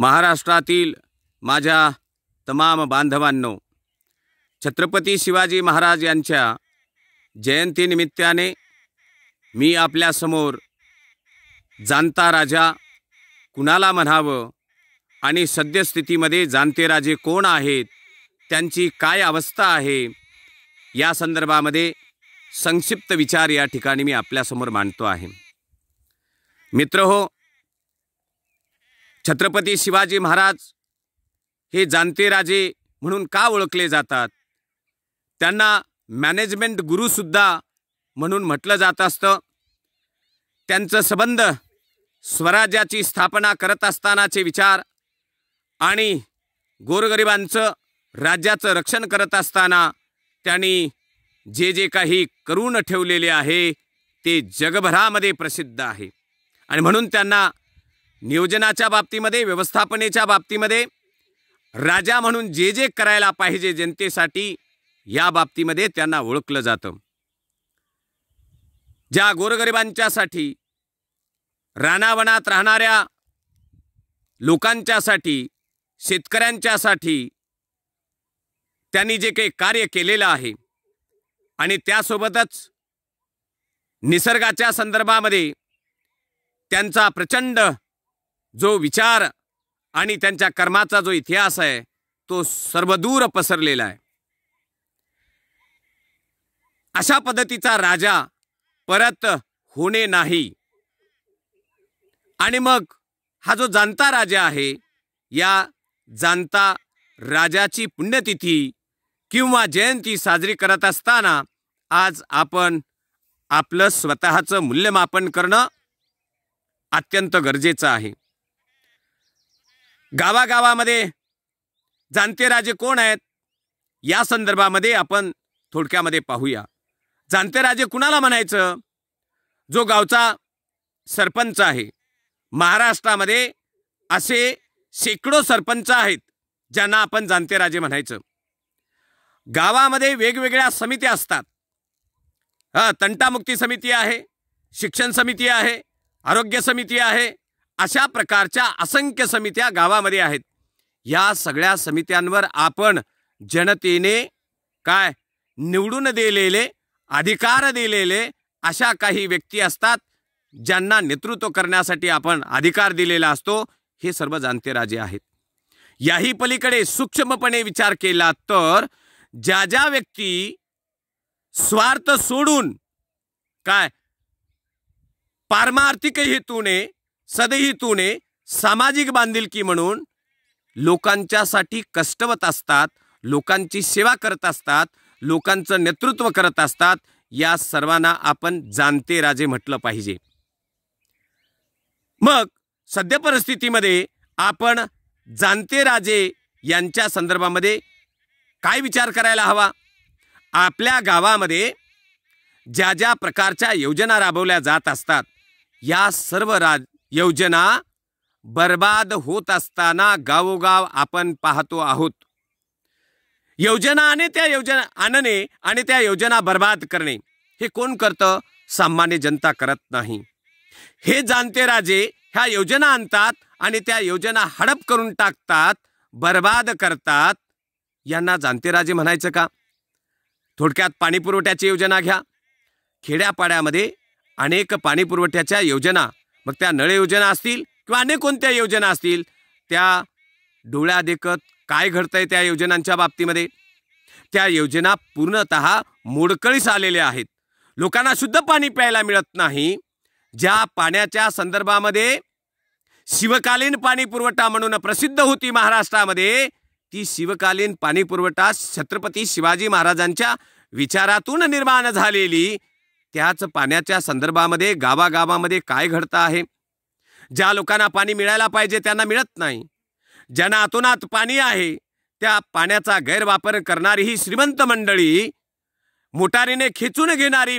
महाराष्ट्रातील माझ्या तमाम बांधवांनो छत्रपती शिवाजी महाराज यांच्या जयंतीनिमित्ताने मी आपल्यासमोर जाणता राजा कुणाला म्हणावं आणि सद्यस्थितीमध्ये जाणते राजे कोण आहेत त्यांची काय अवस्था आहे या संदर्भामध्ये संक्षिप्त विचार या ठिकाणी मी आपल्यासमोर मांडतो आहे मित्र हो छत्रपती शिवाजी महाराज हे जाणते राजे म्हणून का ओळखले जातात त्यांना मॅनेजमेंट गुरुसुद्धा म्हणून म्हटलं जात असतं त्यांचं संबंध स्वराज्याची स्थापना करत असतानाचे विचार आणि गोरगरिबांचं राज्याचं रक्षण करत असताना त्यांनी जे जे काही करून ठेवलेले आहे ते जगभरामध्ये प्रसिद्ध आहे आणि म्हणून त्यांना नियोजनाच्या बाबतीमध्ये व्यवस्थापनेच्या बाबतीमध्ये राजा म्हणून जे जे करायला पाहिजे जनतेसाठी या बाबतीमध्ये त्यांना ओळखलं जातं ज्या गोरगरिबांच्यासाठी रानावनात राहणाऱ्या लोकांच्यासाठी शेतकऱ्यांच्यासाठी त्यांनी जे काही कार्य केलेलं आहे आणि त्यासोबतच निसर्गाच्या संदर्भामध्ये त्यांचा प्रचंड जो विचार आणि त्यांच्या कर्माचा जो इतिहास आहे तो सर्वदूर पसरलेला आहे अशा पद्धतीचा राजा परत होणे नाही आणि मग हा जो जाणता राजा आहे या जाणता राजाची पुण्यतिथी किंवा जयंती साजरी करत असताना आज आपण आपलं स्वतःचं मूल्यमापन करणं अत्यंत गरजेचं आहे गावागावामध्ये जाणते राजे कोण आहेत या संदर्भामध्ये आपण थोडक्यामध्ये पाहूया जाणते राजे कुणाला म्हणायचं जो गावचा सरपंच आहे महाराष्ट्रामध्ये असे शेकडो सरपंच आहेत ज्यांना आपण जाणते राजे म्हणायचं गावामध्ये वेगवेगळ्या समित्या असतात हां तंटामुक्ती समिती आहे शिक्षण समिती आहे आरोग्य समिती आहे अशा प्रकारच्या असंख्य समित्या गावामध्ये आहेत या सगळ्या समित्यांवर आपण जनतेने काय निवडून दिलेले अधिकार दिलेले अशा काही व्यक्ती असतात ज्यांना नेतृत्व करण्यासाठी आपण अधिकार दिलेला असतो हे सर्व जाणते राजे आहेत याही पलीकडे सूक्ष्मपणे विचार केला तर ज्या ज्या व्यक्ती स्वार्थ सोडून काय पारमार्थिक हेतूने सदैही तुणे सामाजिक बांधिलकी म्हणून लोकांच्यासाठी कष्टवत असतात लोकांची सेवा करत असतात लोकांचं नेतृत्व करत असतात या सर्वांना आपण जाणते राजे म्हटलं पाहिजे मग सध्या परिस्थितीमध्ये आपण जाणते राजे यांच्या संदर्भामध्ये काय विचार करायला हवा आपल्या गावामध्ये ज्या ज्या प्रकारच्या योजना राबवल्या जात असतात या सर्व राज योजना बर्बाद होत असताना गावोगाव आपण पाहतो आहोत योजना आणि त्या योजना आणणे आणि त्या योजना बर्बाद करणे हे कोण करतं सामान्य जनता करत नाही हे जाणते राजे ह्या योजना आणतात आणि त्या योजना हडप करून टाकतात बर्बाद करतात यांना जाणते राजे म्हणायचं का थोडक्यात पाणीपुरवठ्याची योजना घ्या खेड्यापाड्यामध्ये अनेक पाणीपुरवठ्याच्या योजना मग त्या नळ योजना असतील किंवा अनेक कोणत्या योजना असतील त्या डोळ्या देखत काय घडतंय त्या योजनांच्या बाबतीमध्ये त्या योजना पूर्णत मोडकळीस आलेल्या आहेत लोकांना शुद्ध पाणी प्यायला मिळत नाही ज्या पाण्याच्या संदर्भामध्ये शिवकालीन पाणी पुरवठा म्हणून प्रसिद्ध होती महाराष्ट्रामध्ये ती शिवकालीन पाणी पुरवठा छत्रपती शिवाजी महाराजांच्या विचारातून निर्माण झालेली त्याच पाण्याच्या संदर्भामध्ये गावागावामध्ये काय घडतं आहे ज्या लोकांना पाणी मिळायला पाहिजे त्यांना मिळत नाही ज्यांना अतोनात पाणी आहे त्या पाण्याचा गैरवापर करणारी ही श्रीमंत मंडळी मोटारीने खेचून घेणारी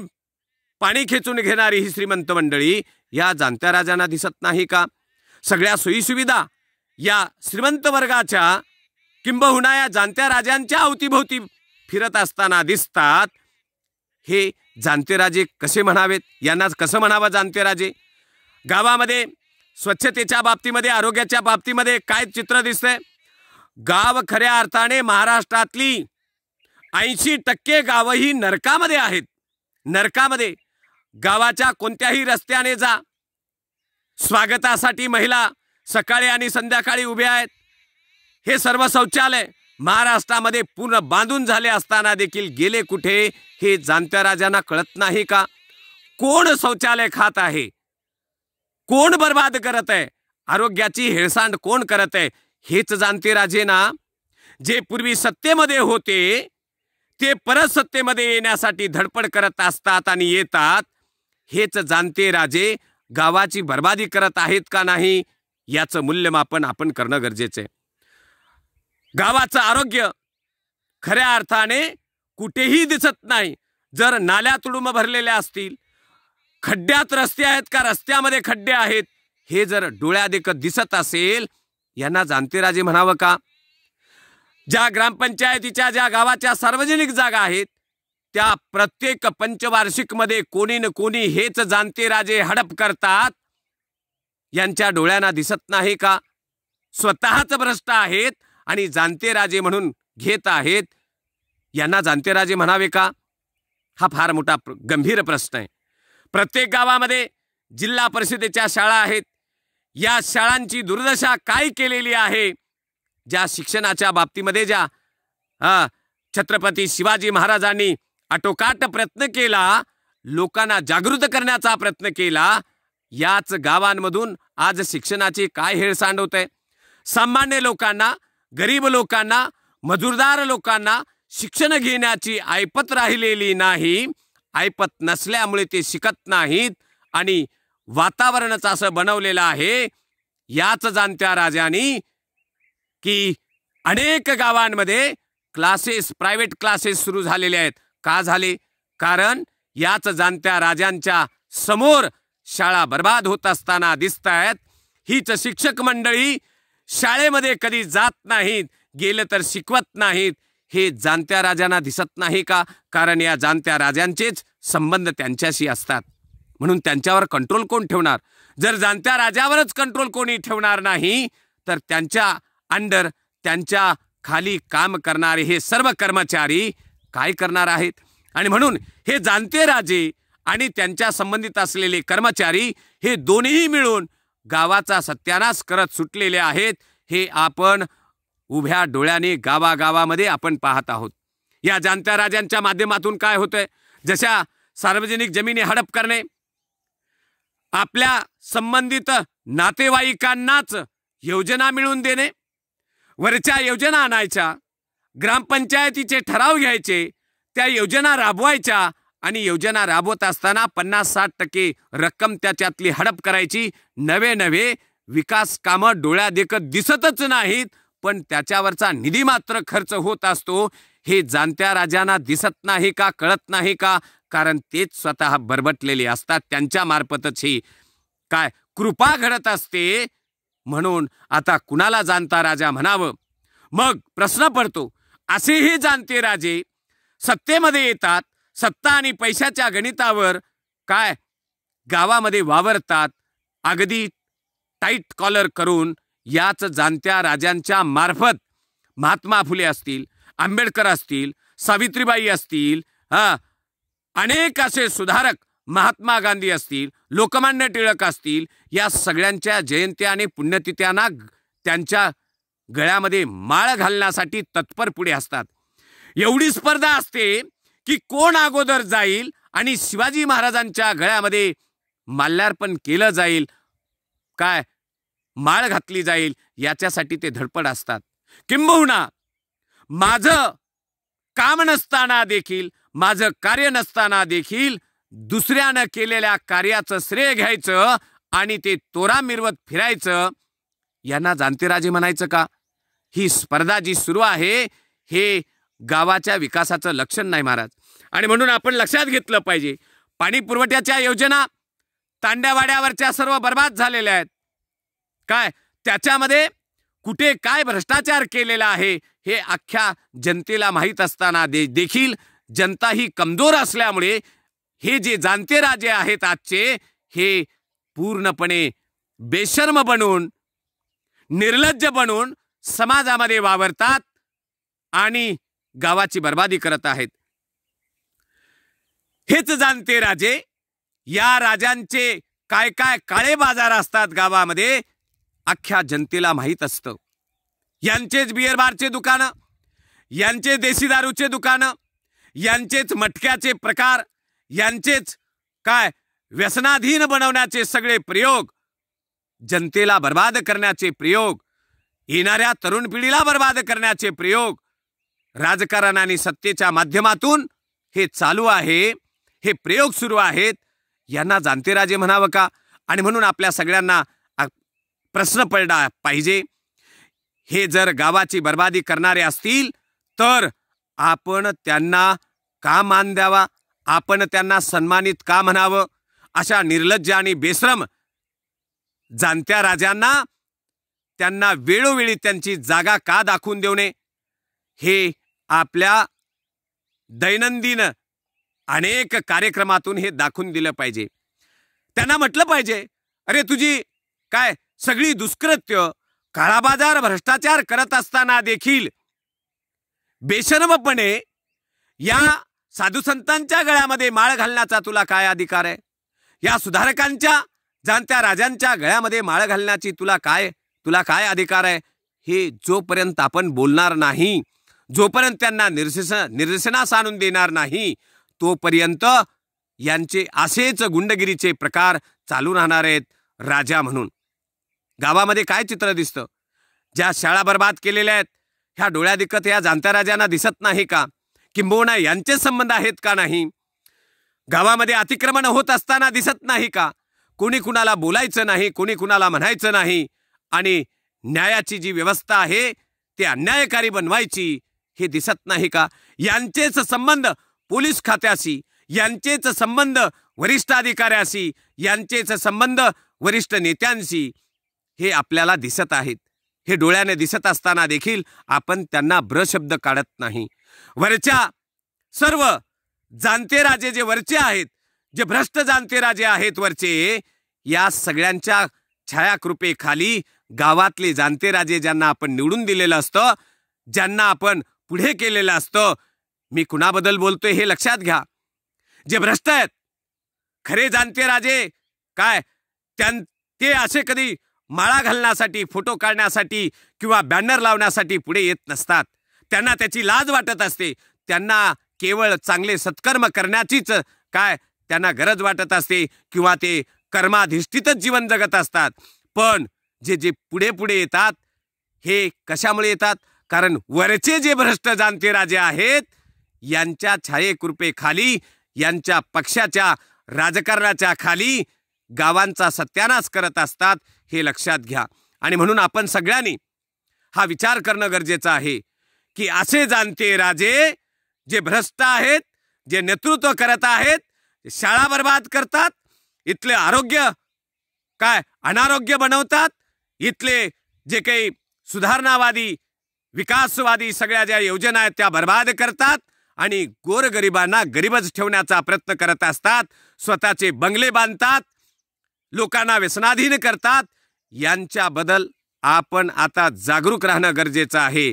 पाणी खेचून घेणारी ही श्रीमंत मंडळी या जाणत्या राजांना दिसत नाही का सगळ्या सोयीसुविधा या श्रीमंत वर्गाच्या किंबहुना या जाणत्या राजांच्या अवतीभोवती फिरत असताना दिसतात हे जाणते राजे कसे म्हणावेत यांना कसं म्हणावं जाणते राजे गावामध्ये स्वच्छतेच्या बाबतीमध्ये आरोग्याच्या बाबतीमध्ये काय चित्र दिसतंय गाव खऱ्या अर्थाने महाराष्ट्रातली ऐंशी टक्के गावं ही नरकामध्ये आहेत नरकामध्ये गावाच्या कोणत्याही रस्त्याने जा स्वागतासाठी महिला सकाळी आणि संध्याकाळी उभ्या आहेत हे सर्व शौचालय महाराष्ट्रामध्ये पूर्ण बांधून झाले असताना देखील गेले कुठे हे जाणत्या राजांना कळत नाही का कोण शौचालय खात आहे कोण बर्बाद करत आहे आरोग्याची हेळसांड कोण करत आहे हेच जाणते राजे ना जे पूर्वी सत्तेमध्ये होते ते परत सत्तेमध्ये येण्यासाठी धडपड करत असतात आणि येतात हेच जाणते राजे गावाची बर्बादी करत आहेत का नाही याचं मूल्यमापन आपण करणं गरजेचं आहे गावाचं आरोग्य खऱ्या अर्थाने कुठेही दिसत नाही जर नाल्या तुडुंब भरलेल्या असतील खड्ड्यात रस्ते आहेत का रस्त्यामध्ये खड्डे आहेत हे जर डोळ्यादेखत दिसत असेल यांना जाणतेराजे म्हणावं का ज्या ग्रामपंचायतीच्या ज्या गावाच्या सार्वजनिक जागा आहेत त्या प्रत्येक पंचवार्षिकमध्ये कोणी न कोणी हेच जाणते राजे हडप करतात यांच्या डोळ्यांना दिसत नाही का स्वतःच भ्रष्ट आहेत आणि जाणते राजे म्हणून घेत आहेत यांना जाणते राजे म्हणावे का हा फार मोठा गंभीर प्रश्न आहे प्रत्येक गावामध्ये जिल्हा परिषदेच्या शाळा आहेत या शाळांची दुर्दशा काय केलेली आहे ज्या शिक्षणाच्या बाबतीमध्ये ज्या छत्रपती शिवाजी महाराजांनी आटोकाट प्रयत्न केला लोकांना जागृत करण्याचा प्रयत्न केला याच गावांमधून आज शिक्षणाची काय हेळसांड आहे सामान्य लोकांना गरीब लोकांना मजूरदार लोकांना शिक्षण घेण्याची ऐपत राहिलेली नाही ऐपत नसल्यामुळे ते शिकत नाहीत आणि वातावरणच असं बनवलेलं आहे याच जाणत्या राजांनी की अनेक गावांमध्ये क्लासेस प्रायव्हेट क्लासेस सुरू झालेले आहेत का झाले कारण याच जाणत्या राजांच्या समोर शाळा बर्बाद होत असताना दिसत आहेत हीच शिक्षक मंडळी शाळेमध्ये कधी जात नाहीत गेलं तर शिकवत नाहीत हे जाणत्या राजांना दिसत नाही का कारण या जाणत्या राजांचेच संबंध त्यांच्याशी असतात म्हणून त्यांच्यावर कंट्रोल कोण ठेवणार जर जाणत्या राजावरच कंट्रोल कोणी ठेवणार नाही तर त्यांच्या अंडर त्यांच्या खाली काम करणारे हे सर्व कर्मचारी काय करणार आहेत आणि म्हणून हे जाणते राजे आणि त्यांच्या संबंधित असलेले कर्मचारी हे दोन्ही मिळून गावाचा सत्यानाश करत सुटलेले आहेत हे आपण उभ्या डोळ्याने गावागावामध्ये आपण पाहत आहोत या जाणत्या राजांच्या माध्यमातून काय होतंय जशा सार्वजनिक जमिनी हडप करणे आपल्या संबंधित नातेवाईकांनाच योजना मिळवून देणे वरच्या योजना आणायच्या ग्रामपंचायतीचे ठराव घ्यायचे त्या योजना राबवायच्या आणि योजना राबवत असताना पन्नास साठ टक्के रक्कम त्याच्यातली हडप करायची नवे नवे विकास कामं देखत दिसतच नाहीत पण त्याच्यावरचा निधी मात्र खर्च होत असतो हे जाणत्या राजांना दिसत नाही का कळत नाही का कारण तेच स्वतः बरबटलेले असतात त्यांच्या मार्फतच ही काय कृपा घडत असते म्हणून आता कुणाला जाणता राजा म्हणावं मग प्रश्न पडतो असेही जाणते राजे सत्तेमध्ये येतात सत्ता आणि पैशाच्या गणितावर काय गावामध्ये वावरतात अगदी टाईट कॉलर करून याच जाणत्या राजांच्या मार्फत महात्मा फुले असतील आंबेडकर असतील सावित्रीबाई असतील ह अनेक असे सुधारक महात्मा गांधी असतील लोकमान्य टिळक असतील या सगळ्यांच्या जयंत्या आणि पुण्यतिथ्यांना त्यांच्या गळ्यामध्ये माळ घालण्यासाठी तत्पर पुढे असतात एवढी स्पर्धा असते की कोण अगोदर जाईल आणि शिवाजी महाराजांच्या गळ्यामध्ये माल्यार्पण केलं जाईल काय माळ घातली जाईल याच्यासाठी ते धडपड असतात किंबहुना माझं काम नसताना देखील माझं कार्य नसताना देखील दुसऱ्यानं केलेल्या कार्याचं श्रेय घ्यायचं आणि ते तोरा मिरवत फिरायचं यांना जाणतेराजे म्हणायचं का ही स्पर्धा जी सुरू आहे हे गावाच्या विकासाचं लक्षण नाही महाराज आणि म्हणून आपण लक्षात घेतलं पाहिजे पाणी पुरवठ्याच्या योजना तांड्यावाड्यावरच्या सर्व बर्बाद झालेल्या आहेत काय त्याच्यामध्ये कुठे काय भ्रष्टाचार केलेला आहे हे अख्ख्या जनतेला माहीत असताना दे देखील जनता ही कमजोर असल्यामुळे हे जे जाणते राजे आहेत आजचे हे पूर्णपणे बेशर्म बनून निर्लज्ज बनून समाजामध्ये वावरतात आणि गावाची बर्बादी करत आहेत हेच जाणते राजे या राजांचे काय काय काळे बाजार असतात गावामध्ये अख्ख्या जनतेला माहीत असतं यांचेच बियरबारचे बारचे दुकानं यांचे देशी दारूचे दुकानं यांचेच मटक्याचे प्रकार यांचेच काय व्यसनाधीन बनवण्याचे सगळे प्रयोग जनतेला बर्बाद करण्याचे प्रयोग येणाऱ्या तरुण पिढीला बर्बाद करण्याचे प्रयोग राजकारण आणि सत्तेच्या माध्यमातून हे चालू आहे हे प्रयोग सुरू आहेत यांना जाणते राजे म्हणावं का आणि म्हणून आपल्या सगळ्यांना प्रश्न पडला पाहिजे हे जर गावाची बर्बादी करणारे असतील तर आपण त्यांना का मान द्यावा आपण त्यांना सन्मानित का म्हणावं अशा निर्लज्ज आणि बेश्रम जाणत्या राजांना त्यांना वेळोवेळी त्यांची जागा का दाखवून देऊ नये हे आपल्या दैनंदिन अनेक कार्यक्रमातून हे दाखवून दिलं पाहिजे त्यांना म्हटलं पाहिजे अरे तुझी काय सगळी दुष्कृत्य काळाबाजार भ्रष्टाचार करत असताना देखील बेशरमपणे या साधुसंतांच्या गळ्यामध्ये माळ घालण्याचा तुला काय अधिकार आहे या सुधारकांच्या जाणत्या राजांच्या गळ्यामध्ये माळ घालण्याची तुला काय तुला काय अधिकार आहे हे जोपर्यंत आपण बोलणार नाही जोपर्यंत त्यांना निर्देश निर्देशनास आणून देणार नाही तोपर्यंत यांचे असेच गुंडगिरीचे प्रकार चालू राहणार आहेत राजा म्हणून गावामध्ये काय चित्र दिसतं ज्या शाळा बरबाद केलेल्या आहेत ह्या डोळ्यादिकत या जाणत्या राजांना दिसत नाही का किंबहुना यांचे संबंध आहेत का नाही गावामध्ये अतिक्रमण होत असताना दिसत नाही का कोणी कुणाला बोलायचं नाही कोणी कुणाला म्हणायचं नाही आणि न्यायाची जी व्यवस्था आहे ते अन्यायकारी बनवायची हे दिसत नाही का यांचेच संबंध पोलीस खात्याशी यांचेच संबंध वरिष्ठ अधिकाऱ्याशी यांचेच संबंध वरिष्ठ नेत्यांशी हे आपल्याला दिसत आहेत हे डोळ्याने दिसत असताना देखील आपण त्यांना ब्र शब्द काढत नाही वरच्या सर्व जाणते राजे जे वरचे आहेत जे भ्रष्ट जाणते राजे आहेत वरचे या सगळ्यांच्या छायाकृपेखाली गावातले जाणते राजे ज्यांना आपण निवडून दिलेलं असतं ज्यांना आपण पुढे केलेलं असतं मी कुणाबद्दल बोलतोय हे लक्षात घ्या जे भ्रष्ट आहेत खरे जाणते राजे काय त्यां ते असे कधी माळा घालण्यासाठी फोटो काढण्यासाठी किंवा बॅनर लावण्यासाठी पुढे येत नसतात त्यांना त्याची लाज वाटत असते त्यांना केवळ चांगले सत्कर्म करण्याचीच काय त्यांना गरज वाटत असते किंवा ते कर्माधिष्ठितच जीवन जगत असतात पण जे जे पुढे पुढे येतात हे कशामुळे येतात कारण वरचे जे भ्रष्ट जाणते राजे आहेत यांच्या छायेकृपेखाली यांच्या पक्षाच्या राजकारणाच्या खाली गावांचा सत्यानाश करत असतात हे लक्षात घ्या आणि म्हणून आपण सगळ्यांनी हा विचार करणं गरजेचं आहे की असे जाणते राजे जे भ्रष्ट आहेत जे नेतृत्व करत आहेत शाळा बर्बाद करतात इथले आरोग्य काय अनारोग्य बनवतात इथले जे काही सुधारणावादी विकासवादी सगळ्या ज्या योजना आहेत त्या बर्बाद करतात आणि गोरगरिबांना गरीबच ठेवण्याचा प्रयत्न करत असतात स्वतःचे बंगले बांधतात लोकांना व्यसनाधीन करतात यांच्याबद्दल आपण आता जागरूक राहणं गरजेचं आहे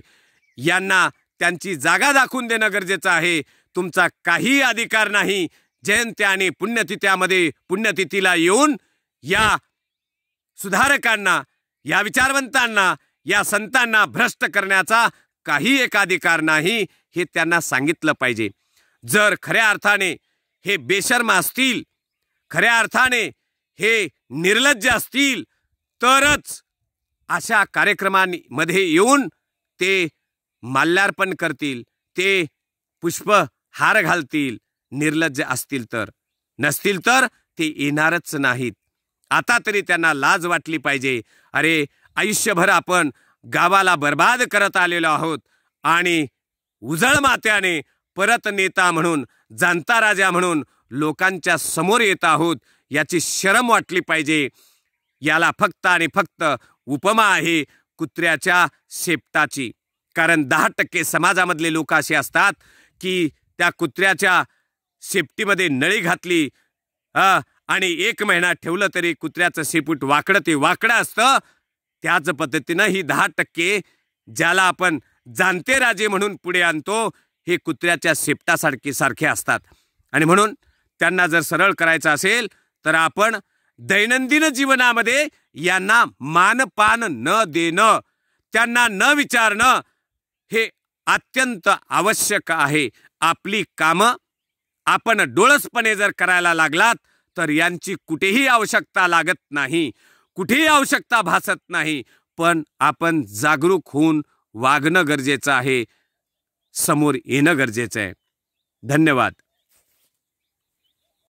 यांना त्यांची जागा दाखवून देणं गरजेचं आहे तुमचा काही अधिकार नाही जयंत्या आणि पुण्यतिथ्यामध्ये पुण्यतिथीला येऊन या सुधारकांना या विचारवंतांना या संतांना भ्रष्ट करण्याचा काही एकाधिकार नाही हे त्यांना सांगितलं पाहिजे जर खऱ्या अर्थाने हे बेशर्म असतील खऱ्या अर्थाने हे निर्लज्ज असतील तरच अशा कार्यक्रमांमध्ये येऊन ते माल्यार्पण करतील ते पुष्प हार घालतील निर्लज्ज असतील तर नसतील तर ते येणारच नाहीत आता तरी त्यांना लाज वाटली पाहिजे अरे आयुष्यभर आपण गावाला बर्बाद करत आलेलो आहोत आणि उजळ मात्याने परत नेता म्हणून जाणता राजा म्हणून लोकांच्या समोर येत आहोत याची शरम वाटली पाहिजे याला फक्त आणि फक्त उपमा आहे कुत्र्याच्या शेपटाची कारण दहा टक्के समाजामधले लोक असे असतात की त्या कुत्र्याच्या शेपटीमध्ये नळी घातली आणि एक महिना ठेवलं तरी कुत्र्याचं शेपूट वाकडं ते वाकडं असतं त्याच पद्धतीनं ही दहा टक्के ज्याला आपण जाणते राजे म्हणून पुढे आणतो हे कुत्र्याच्या शेपटासारखे सारखे असतात आणि म्हणून त्यांना जर सरळ करायचं असेल तर आपण दैनंदिन जीवनामध्ये यांना मानपान न देणं त्यांना न विचारणं हे अत्यंत आवश्यक आहे आपली कामं आपण डोळसपणे जर करायला लागलात तर यांची कुठेही आवश्यकता लागत नाही कुठेही आवश्यकता भासत नाही पण आपण जागरूक होऊन वागणं गरजेचं आहे समोर येणं गरजेचं आहे धन्यवाद